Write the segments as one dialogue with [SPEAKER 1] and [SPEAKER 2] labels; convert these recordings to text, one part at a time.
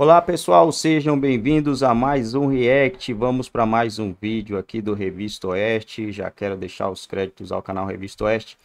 [SPEAKER 1] Olá pessoal, sejam bem-vindos a mais um React. Vamos para mais um vídeo aqui do Revista Oeste. Já quero deixar os créditos ao canal Revista Oeste.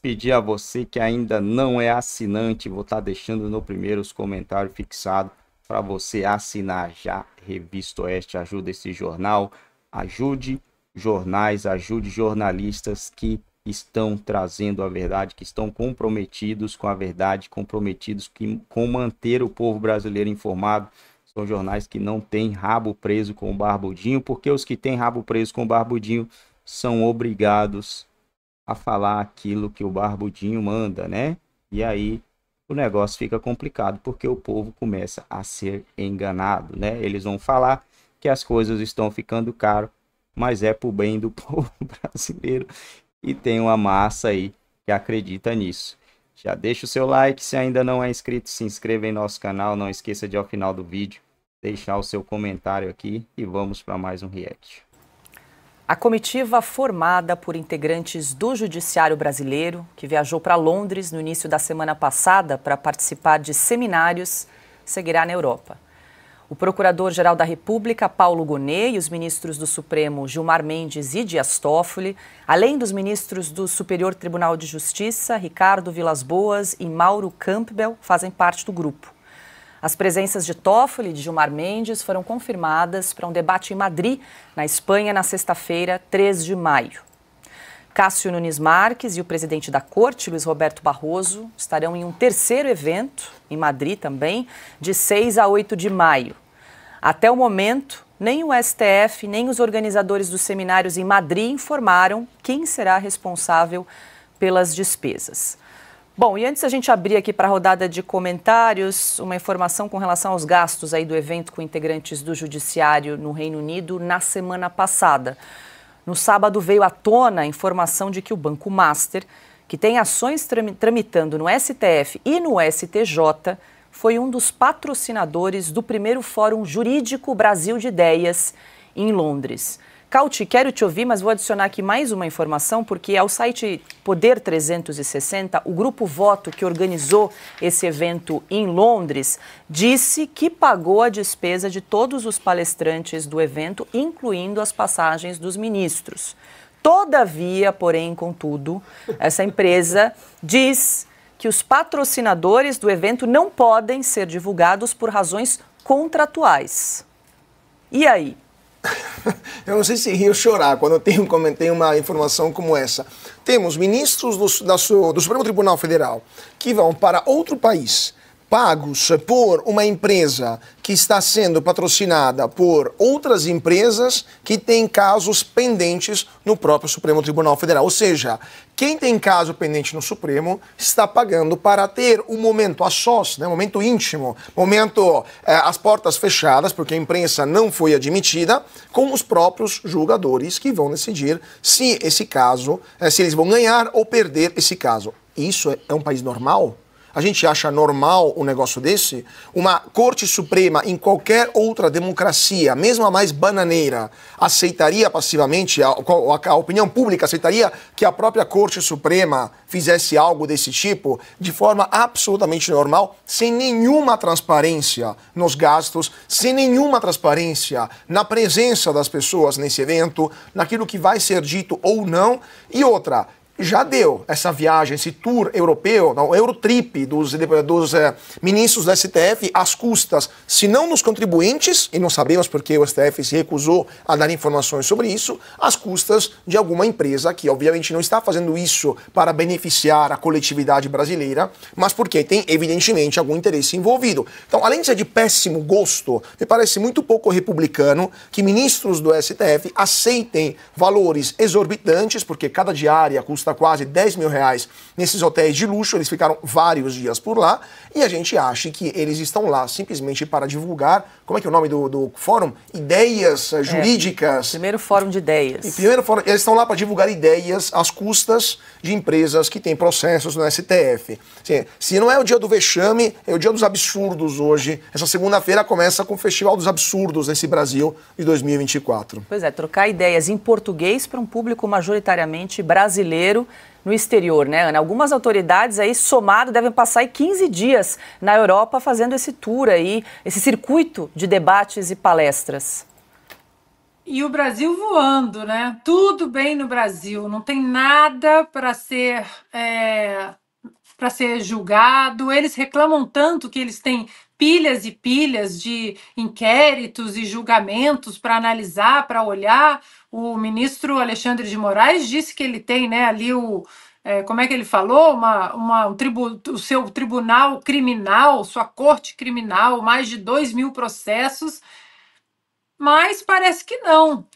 [SPEAKER 1] Pedir a você que ainda não é assinante, vou estar tá deixando no primeiro os comentários fixados para você assinar já Revista Oeste. Ajuda esse jornal, ajude jornais, ajude jornalistas que estão trazendo a verdade, que estão comprometidos com a verdade, comprometidos que, com manter o povo brasileiro informado. São jornais que não têm rabo preso com o barbudinho, porque os que têm rabo preso com o barbudinho são obrigados a falar aquilo que o barbudinho manda, né? E aí o negócio fica complicado porque o povo começa a ser enganado, né? Eles vão falar que as coisas estão ficando caro, mas é pro bem do povo brasileiro e tem uma massa aí que acredita nisso. Já deixa o seu like, se ainda não é inscrito, se inscreva em nosso canal, não esqueça de ao final do vídeo deixar o seu comentário aqui e vamos para mais um react.
[SPEAKER 2] A comitiva formada por integrantes do Judiciário Brasileiro, que viajou para Londres no início da semana passada para participar de seminários, seguirá na Europa. O Procurador-Geral da República, Paulo Gonet, e os ministros do Supremo, Gilmar Mendes e Dias Toffoli, além dos ministros do Superior Tribunal de Justiça, Ricardo Vilas Boas e Mauro Campbell, fazem parte do grupo. As presenças de Toffoli e de Gilmar Mendes foram confirmadas para um debate em Madrid, na Espanha, na sexta-feira, 3 de maio. Cássio Nunes Marques e o presidente da corte, Luiz Roberto Barroso, estarão em um terceiro evento, em Madrid também, de 6 a 8 de maio. Até o momento, nem o STF, nem os organizadores dos seminários em Madrid informaram quem será responsável pelas despesas. Bom, e antes a gente abrir aqui para a rodada de comentários, uma informação com relação aos gastos aí do evento com integrantes do judiciário no Reino Unido na semana passada. No sábado veio à tona a informação de que o Banco Master, que tem ações tramitando no STF e no STJ, foi um dos patrocinadores do primeiro Fórum Jurídico Brasil de Ideias em Londres. Cauti, quero te ouvir, mas vou adicionar aqui mais uma informação, porque ao site Poder 360, o grupo Voto, que organizou esse evento em Londres, disse que pagou a despesa de todos os palestrantes do evento, incluindo as passagens dos ministros. Todavia, porém, contudo, essa empresa diz que os patrocinadores do evento não podem ser divulgados por razões contratuais. E aí? eu não sei
[SPEAKER 3] se rio, ou chorar quando eu tenho, comentei uma informação como essa. Temos ministros do, da, do Supremo Tribunal Federal que vão para outro país pagos por uma empresa que está sendo patrocinada por outras empresas que têm casos pendentes no próprio Supremo Tribunal Federal. Ou seja, quem tem caso pendente no Supremo está pagando para ter um momento a sós, né, um momento íntimo, momento é, portas fechadas, porque a imprensa não foi admitida, com os próprios julgadores que vão decidir se esse caso, é, se eles vão ganhar ou perder esse caso. Isso é, é um país normal? A gente acha normal um negócio desse? Uma Corte Suprema em qualquer outra democracia, mesmo a mais bananeira, aceitaria passivamente, a, a, a opinião pública aceitaria que a própria Corte Suprema fizesse algo desse tipo de forma absolutamente normal, sem nenhuma transparência nos gastos, sem nenhuma transparência na presença das pessoas nesse evento, naquilo que vai ser dito ou não. E outra, já deu essa viagem, esse tour europeu, não, Eurotrip dos, dos é, ministros do STF às custas, se não nos contribuintes, e não sabemos porque o STF se recusou a dar informações sobre isso, às custas de alguma empresa que obviamente não está fazendo isso para beneficiar a coletividade brasileira, mas porque tem evidentemente algum interesse envolvido. Então, além de ser de péssimo gosto, me parece muito pouco republicano que ministros do STF aceitem valores exorbitantes, porque cada diária custa custa quase 10 mil reais nesses hotéis de luxo, eles ficaram vários dias por lá, e a gente acha que eles estão lá simplesmente para divulgar, como é que é o nome do, do fórum? Ideias eh, é, jurídicas. É, primeiro fórum de ideias. E primeiro fórum, eles estão lá para divulgar ideias às custas de empresas que têm processos no STF. Assim, se não é o dia do vexame, é o dia dos absurdos hoje. Essa segunda-feira começa com o Festival dos Absurdos nesse Brasil de 2024.
[SPEAKER 2] Pois é, trocar ideias em português para um público majoritariamente brasileiro brasileiro no exterior, né, Ana? Algumas autoridades aí, somado, devem passar aí 15 dias na Europa fazendo esse tour aí, esse circuito de debates e palestras.
[SPEAKER 4] E o Brasil voando, né? Tudo bem no Brasil, não tem nada para ser. É, para ser julgado, eles reclamam tanto que eles têm pilhas e pilhas de inquéritos e julgamentos para analisar, para olhar o ministro Alexandre de Moraes disse que ele tem né, ali o. É, como é que ele falou? Uma, uma, um tribu, o seu tribunal criminal, sua corte criminal, mais de 2 mil processos. Mas parece que não.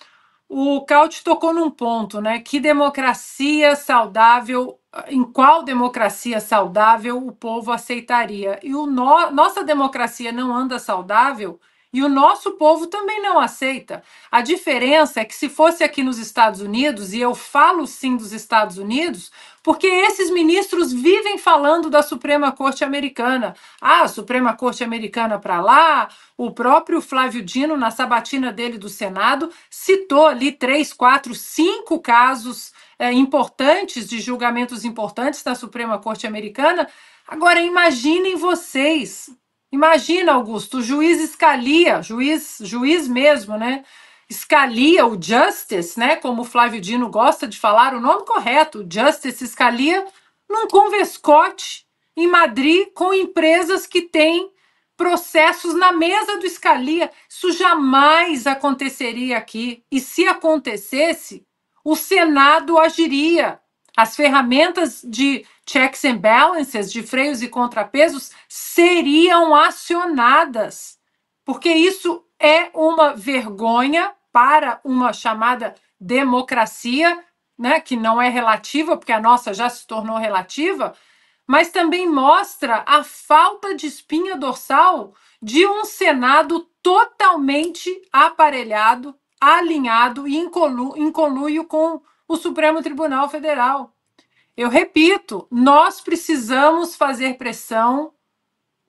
[SPEAKER 4] O Caut tocou num ponto, né? Que democracia saudável, em qual democracia saudável o povo aceitaria? E o no, nossa democracia não anda saudável e o nosso povo também não aceita. A diferença é que, se fosse aqui nos Estados Unidos, e eu falo sim dos Estados Unidos, porque esses ministros vivem falando da Suprema Corte Americana. Ah, a Suprema Corte Americana para lá, o próprio Flávio Dino, na sabatina dele do Senado, citou ali três, quatro, cinco casos é, importantes, de julgamentos importantes da Suprema Corte Americana. Agora, imaginem vocês Imagina, Augusto, o juiz escalia, juiz, juiz mesmo, né? Escalia o Justice, né? Como o Flávio Dino gosta de falar, o nome correto, Justice Escalia, num convescote em Madrid com empresas que têm processos na mesa do Scalia. Isso jamais aconteceria aqui. E se acontecesse, o Senado agiria. As ferramentas de checks and balances de freios e contrapesos seriam acionadas, porque isso é uma vergonha para uma chamada democracia, né, que não é relativa, porque a nossa já se tornou relativa, mas também mostra a falta de espinha dorsal de um Senado totalmente aparelhado, alinhado e em, colu com o Supremo Tribunal Federal. Eu repito, nós precisamos fazer pressão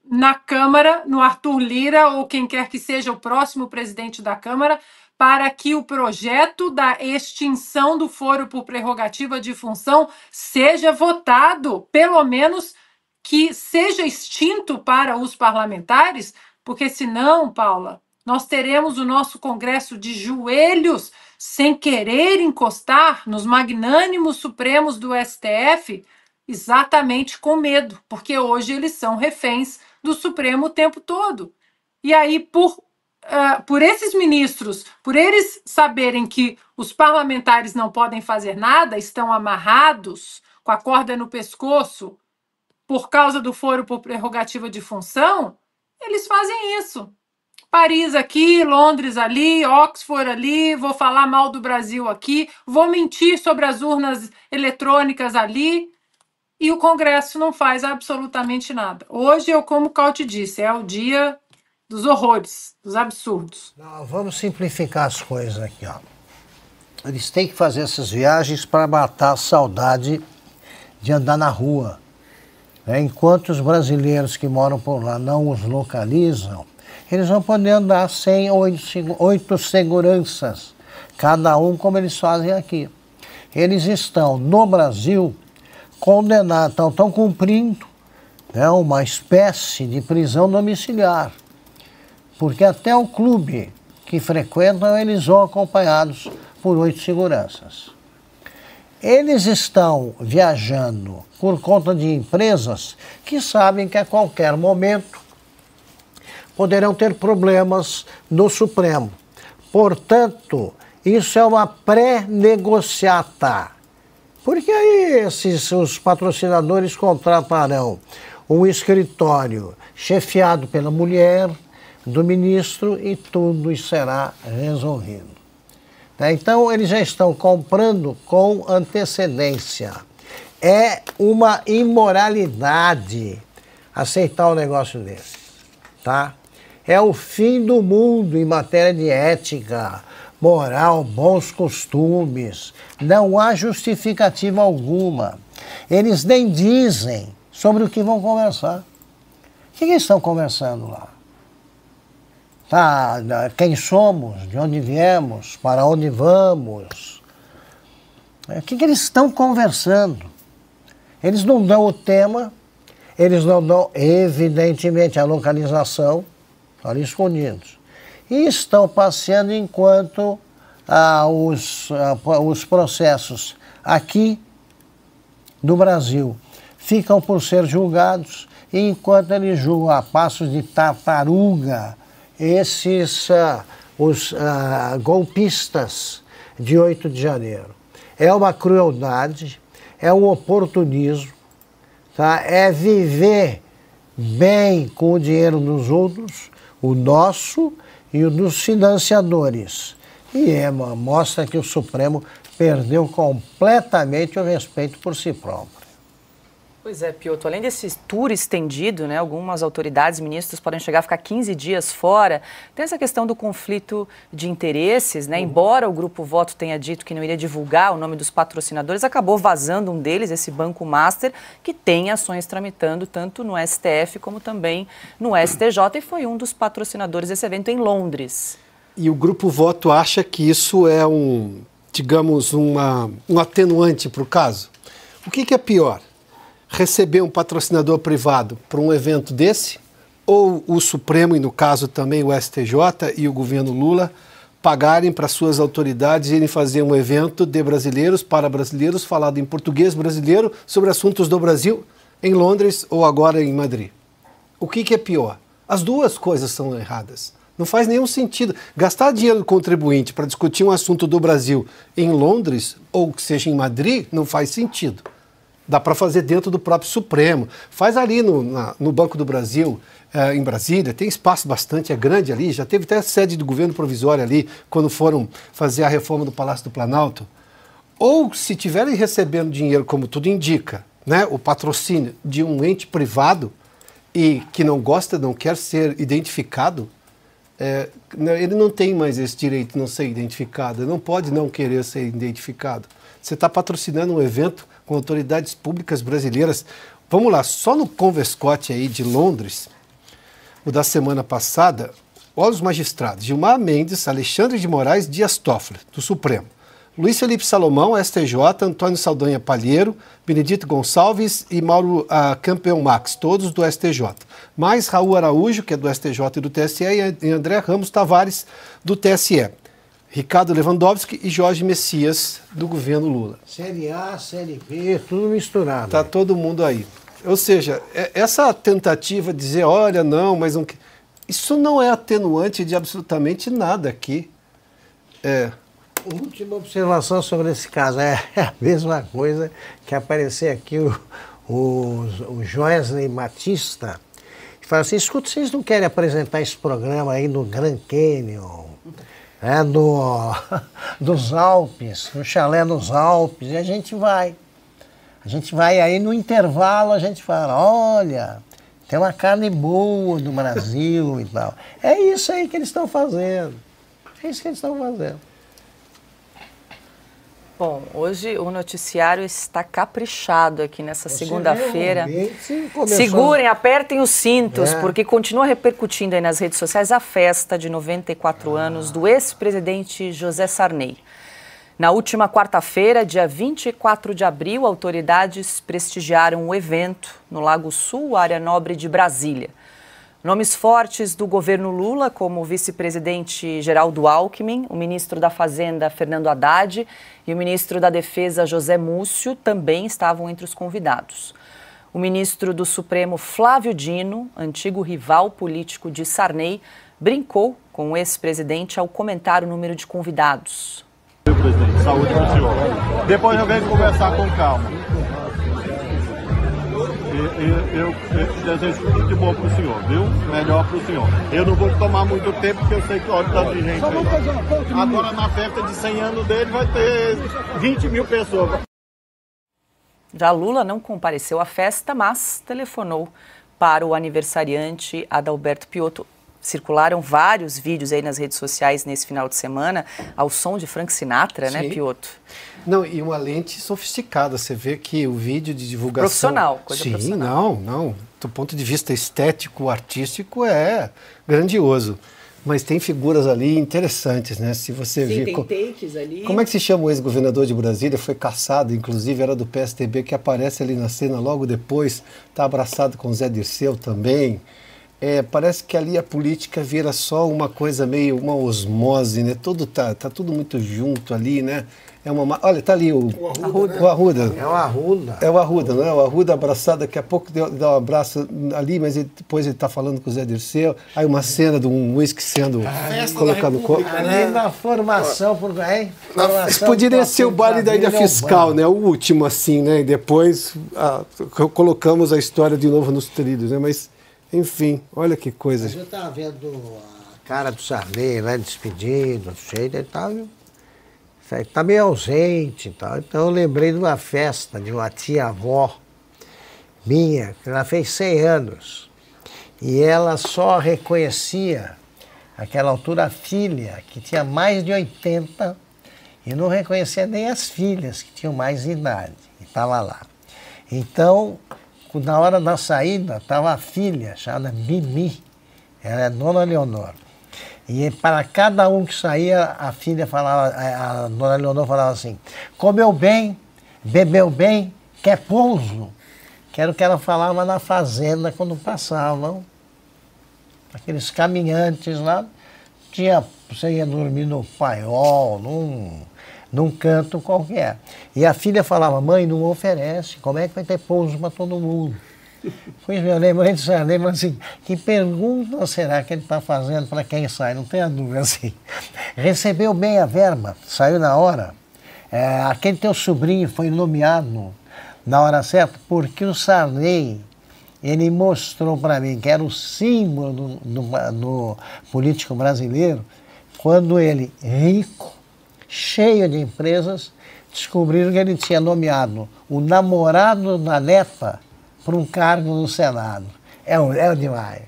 [SPEAKER 4] na Câmara, no Arthur Lira ou quem quer que seja o próximo presidente da Câmara, para que o projeto da extinção do foro por prerrogativa de função seja votado, pelo menos que seja extinto para os parlamentares, porque senão, Paula, nós teremos o nosso Congresso de joelhos sem querer encostar nos magnânimos supremos do STF, exatamente com medo, porque hoje eles são reféns do Supremo o tempo todo. E aí, por, uh, por esses ministros, por eles saberem que os parlamentares não podem fazer nada, estão amarrados com a corda no pescoço por causa do foro por prerrogativa de função, eles fazem isso. Paris aqui, Londres ali, Oxford ali, vou falar mal do Brasil aqui, vou mentir sobre as urnas eletrônicas ali. E o Congresso não faz absolutamente nada. Hoje, eu, como o Cal te disse, é o dia dos horrores, dos absurdos. Não,
[SPEAKER 5] vamos simplificar as coisas aqui. Ó. Eles têm que fazer essas viagens para matar a saudade de andar na rua. Né? Enquanto os brasileiros que moram por lá não os localizam, eles vão poder andar sem oito, oito seguranças, cada um como eles fazem aqui. Eles estão no Brasil condenados, estão, estão cumprindo né, uma espécie de prisão domiciliar, porque até o clube que frequentam eles vão acompanhados por oito seguranças. Eles estão viajando por conta de empresas que sabem que a qualquer momento poderão ter problemas no Supremo. Portanto, isso é uma pré-negociata. Porque aí esses, os patrocinadores contratarão um escritório chefiado pela mulher do ministro e tudo será resolvido. Né? Então, eles já estão comprando com antecedência. É uma imoralidade aceitar um negócio desse, tá? é o fim do mundo em matéria de ética, moral, bons costumes. Não há justificativa alguma. Eles nem dizem sobre o que vão conversar. O que eles estão conversando lá? Tá, quem somos, de onde viemos, para onde vamos. É, o que, que eles estão conversando? Eles não dão o tema, eles não dão, evidentemente, a localização, ali escondidos. E estão passeando enquanto ah, os, ah, os processos aqui no Brasil ficam por ser julgados, enquanto eles julgam a passos de tartaruga esses ah, os ah, golpistas de 8 de janeiro. É uma crueldade, é um oportunismo, tá? é viver bem com o dinheiro dos outros o nosso e o dos financiadores. E é, mostra que o Supremo perdeu completamente o respeito por si próprio.
[SPEAKER 2] Pois é, Pioto, além desse tour estendido, né, algumas autoridades, ministros podem chegar a ficar 15 dias fora. Tem essa questão do conflito de interesses, né? Uhum. Embora o grupo Voto tenha dito que não iria divulgar o nome dos patrocinadores, acabou vazando um deles, esse Banco Master, que tem ações tramitando tanto no STF como também no STJ e foi um dos patrocinadores desse evento em Londres.
[SPEAKER 6] E o grupo Voto acha que isso é um, digamos, uma, um atenuante para o caso? O que, que é pior? receber um patrocinador privado para um evento desse, ou o Supremo, e no caso também o STJ e o governo Lula, pagarem para suas autoridades irem fazer um evento de brasileiros para brasileiros, falado em português brasileiro, sobre assuntos do Brasil, em Londres ou agora em Madrid. O que, que é pior? As duas coisas são erradas. Não faz nenhum sentido. Gastar dinheiro do contribuinte para discutir um assunto do Brasil em Londres ou que seja em Madrid não faz sentido dá para fazer dentro do próprio Supremo. Faz ali no, na, no Banco do Brasil, eh, em Brasília, tem espaço bastante, é grande ali, já teve até sede do governo provisório ali, quando foram fazer a reforma do Palácio do Planalto. Ou se tiverem recebendo dinheiro, como tudo indica, né, o patrocínio de um ente privado e que não gosta, não quer ser identificado, é, ele não tem mais esse direito de não ser identificado, ele não pode não querer ser identificado. Você está patrocinando um evento com autoridades públicas brasileiras. Vamos lá, só no Convescote aí de Londres, o da semana passada, olha os magistrados: Gilmar Mendes, Alexandre de Moraes, Dias Toffoli, do Supremo. Luiz Felipe Salomão, STJ, Antônio Saldanha Palheiro, Benedito Gonçalves e Mauro uh, Campeão Max, todos do STJ. Mais Raul Araújo, que é do STJ e do TSE, e André Ramos Tavares, do TSE. Ricardo Lewandowski e Jorge Messias, do governo Lula. Série A, Série B, tudo misturado. Está todo mundo aí. Ou seja, é, essa tentativa de dizer, olha, não, mas não... Isso não é atenuante de absolutamente nada aqui. É. Última observação sobre esse caso. É a mesma coisa que aparecer aqui o, o,
[SPEAKER 5] o Joesley Batista, e fala assim, escuta, vocês não querem apresentar esse programa aí no Grand Canyon? é, do, dos Alpes, do chalé dos Alpes, e a gente vai. A gente vai aí no intervalo, a gente fala, olha, tem uma carne boa do Brasil e tal. É isso aí que eles estão fazendo. É isso que eles estão fazendo.
[SPEAKER 2] Bom, hoje o noticiário está caprichado aqui nessa segunda-feira. Segurem, apertem os cintos, é. porque continua repercutindo aí nas redes sociais a festa de 94 ah. anos do ex-presidente José Sarney. Na última quarta-feira, dia 24 de abril, autoridades prestigiaram o evento no Lago Sul, área nobre de Brasília. Nomes fortes do governo Lula, como o vice-presidente Geraldo Alckmin, o ministro da Fazenda Fernando Haddad e o ministro da Defesa José Múcio, também estavam entre os convidados. O ministro do Supremo Flávio Dino, antigo rival político de Sarney, brincou com o ex-presidente ao comentar o número de convidados. Meu
[SPEAKER 6] presidente, saúde para o senhor. Depois eu venho conversar com calma eu, eu desejo tudo de bom para o senhor, viu? Melhor para o senhor. Eu não vou tomar muito tempo, porque eu sei
[SPEAKER 2] que olha o tanto de gente
[SPEAKER 1] aí. Agora
[SPEAKER 2] na festa de 100 anos dele vai ter 20 mil pessoas. Já Lula não compareceu à festa, mas telefonou para o aniversariante Adalberto Piotto circularam vários vídeos aí nas redes sociais nesse final de semana, ao som de Frank Sinatra, né, Sim. né, Pioto?
[SPEAKER 6] Não, e uma lente sofisticada. Você vê que o vídeo de divulgação. Profissional, coisa Sim, profissional. não, não. Do ponto de vista estético, artístico, é grandioso. Mas tem figuras ali interessantes, né? Se você Sim, vir.
[SPEAKER 2] Tem takes ali. Como é que se
[SPEAKER 6] chama o ex-governador de Brasília? Foi caçado, inclusive era do PSTB, que aparece ali na cena logo depois. Está abraçado com o Zé Dirceu também é, parece que ali a política vira só uma coisa meio uma osmose, né? Tudo tá, tá tudo muito junto ali, né? É uma, olha, tá ali o, o Arruda. Arruda. Né? O Arruda. É o Arruda. É o Arruda, não é? O Arruda abraçado, daqui a pouco deu, dá um abraço ali, mas ele, depois ele tá falando com o Zé Dirceu. Aí uma cena de um uísque sendo ah, colocado no corpo. Ah, né? Ali
[SPEAKER 5] na formação, por bem. Isso poderia ser o baile da Ilha Fiscal,
[SPEAKER 6] né? O último, assim, né? E depois a, colocamos a história de novo nos trilhos, né? Mas enfim, olha que coisa. Mas eu
[SPEAKER 5] estava vendo a cara do Sarney lá despedindo, cheio, né, e estava tá meio ausente e tal. Então eu lembrei de uma festa de uma tia-avó minha, que ela fez 100 anos. E ela só reconhecia, naquela altura, a filha, que tinha mais de 80, e não reconhecia nem as filhas, que tinham mais idade, e estava lá. Então, na hora da saída, estava a filha, chamada Mimi, ela é Dona Leonor. E para cada um que saía, a filha falava, a Dona Leonor falava assim, comeu bem, bebeu bem, quer pouso. Que era o que ela falava na fazenda quando passavam. Aqueles caminhantes lá, tinha, você ia dormir no paiol, num num canto qualquer. E a filha falava, mãe, não oferece, como é que vai ter pouso para todo mundo? Pois meu lembrei disso, ah, eu lembro assim, que pergunta será que ele está fazendo para quem sai? Não tenha dúvida, assim. Recebeu bem a verba, saiu na hora. É, aquele teu sobrinho foi nomeado na hora certa, porque o Sarney, ele mostrou para mim que era o símbolo do, do, do político brasileiro, quando ele, rico, cheia de empresas, descobriram que ele tinha nomeado o namorado da neta para um cargo no Senado. É, o é demais.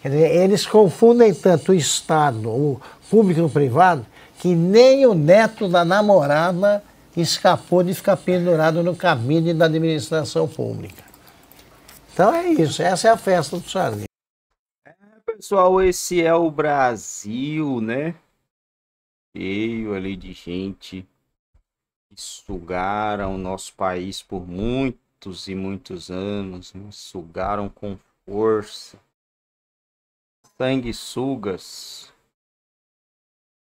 [SPEAKER 5] Quer dizer, eles confundem tanto o Estado, o público e o privado, que nem o neto da namorada escapou de ficar pendurado no cabine da administração pública. Então é isso, essa é a festa do Charlie.
[SPEAKER 1] É, pessoal, esse é o Brasil, né? cheio ali de gente que sugaram o nosso país por muitos e muitos anos, né? sugaram com força. Sanguessugas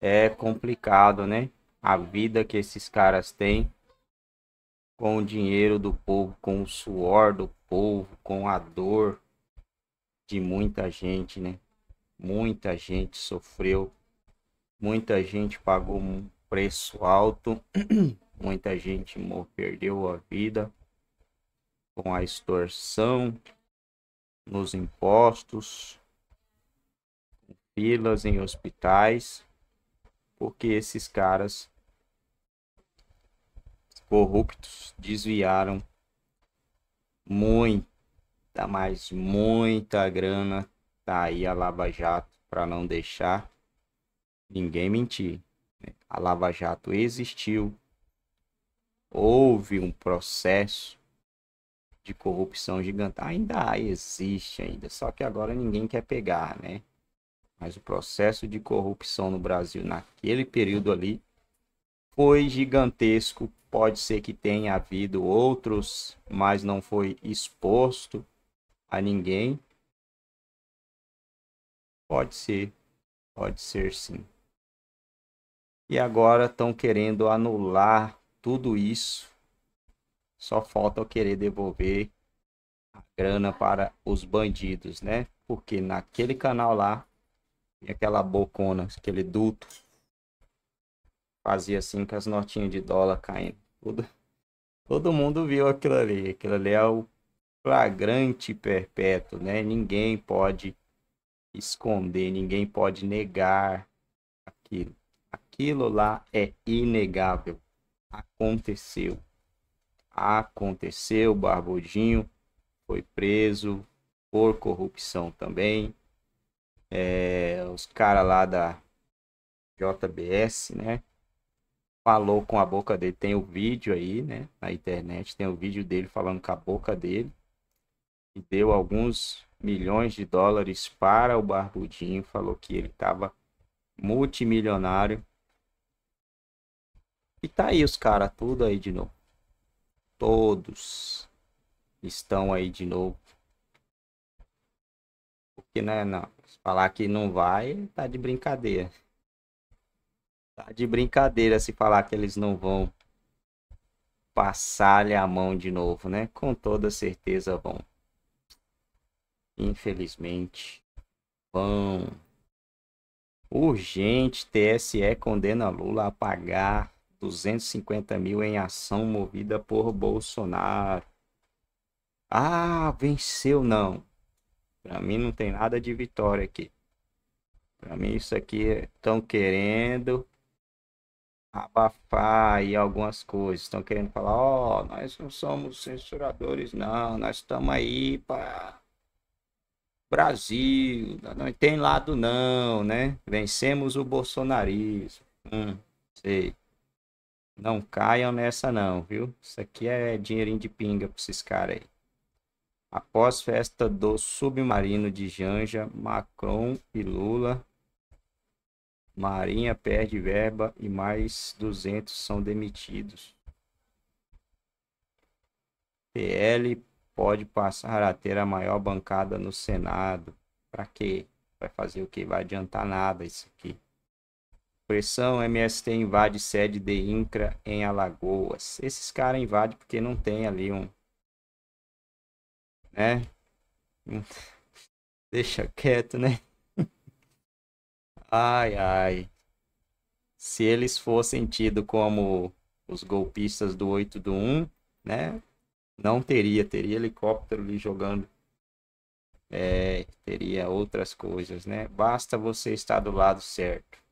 [SPEAKER 1] é complicado, né? A vida que esses caras têm com o dinheiro do povo, com o suor do povo, com a dor de muita gente, né? Muita gente sofreu Muita gente pagou um preço alto, muita gente perdeu a vida com a extorsão, nos impostos, filas em hospitais, porque esses caras corruptos desviaram muita, mais muita grana. Tá aí a Lava Jato para não deixar ninguém mentir. Né? A Lava Jato existiu, houve um processo de corrupção gigante. Ainda existe ainda, só que agora ninguém quer pegar, né? Mas o processo de corrupção no Brasil naquele período ali foi gigantesco. Pode ser que tenha havido outros, mas não foi exposto a ninguém. Pode ser, pode ser sim. E agora estão querendo anular tudo isso. Só falta eu querer devolver a grana para os bandidos, né? Porque naquele canal lá, aquela bocona, aquele duto, fazia assim com as notinhas de dólar caindo. Tudo, todo mundo viu aquilo ali. Aquilo ali é o flagrante perpétuo, né? Ninguém pode esconder, ninguém pode negar aquilo. Aquilo lá é inegável. Aconteceu. Aconteceu, Barbudinho foi preso por corrupção também. É, os caras lá da JBS, né? Falou com a boca dele. Tem o um vídeo aí, né? Na internet tem o um vídeo dele falando com a boca dele. E deu alguns milhões de dólares para o Barbudinho. Falou que ele estava multimilionário e tá aí os caras, tudo aí de novo. Todos estão aí de novo. Porque, né, não. Falar que não vai, tá de brincadeira. Tá de brincadeira se falar que eles não vão passar-lhe a mão de novo, né? Com toda certeza vão. Infelizmente, vão. Urgente, TSE condena Lula a pagar 250 mil em ação movida por Bolsonaro. Ah, venceu não. Para mim não tem nada de vitória aqui. Para mim isso aqui estão é, querendo abafar aí algumas coisas. Estão querendo falar, ó, oh, nós não somos censuradores não, nós estamos aí para Brasil, não tem lado não, né? Vencemos o bolsonarismo. Hum, sei. Não caiam nessa não, viu? Isso aqui é dinheirinho de pinga para esses caras aí. Após festa do submarino de Janja, Macron e Lula, Marinha perde verba e mais 200 são demitidos. PL pode passar a ter a maior bancada no Senado. Para quê? Vai fazer o que? Vai adiantar nada isso aqui coerção, MST invade sede de INCRA em Alagoas. Esses caras invadem porque não tem ali um. Né? Deixa quieto, né? Ai, ai. Se eles fossem tido como os golpistas do 8 do 1, né? Não teria, teria helicóptero ali jogando. É, teria outras coisas, né? Basta você estar do lado certo.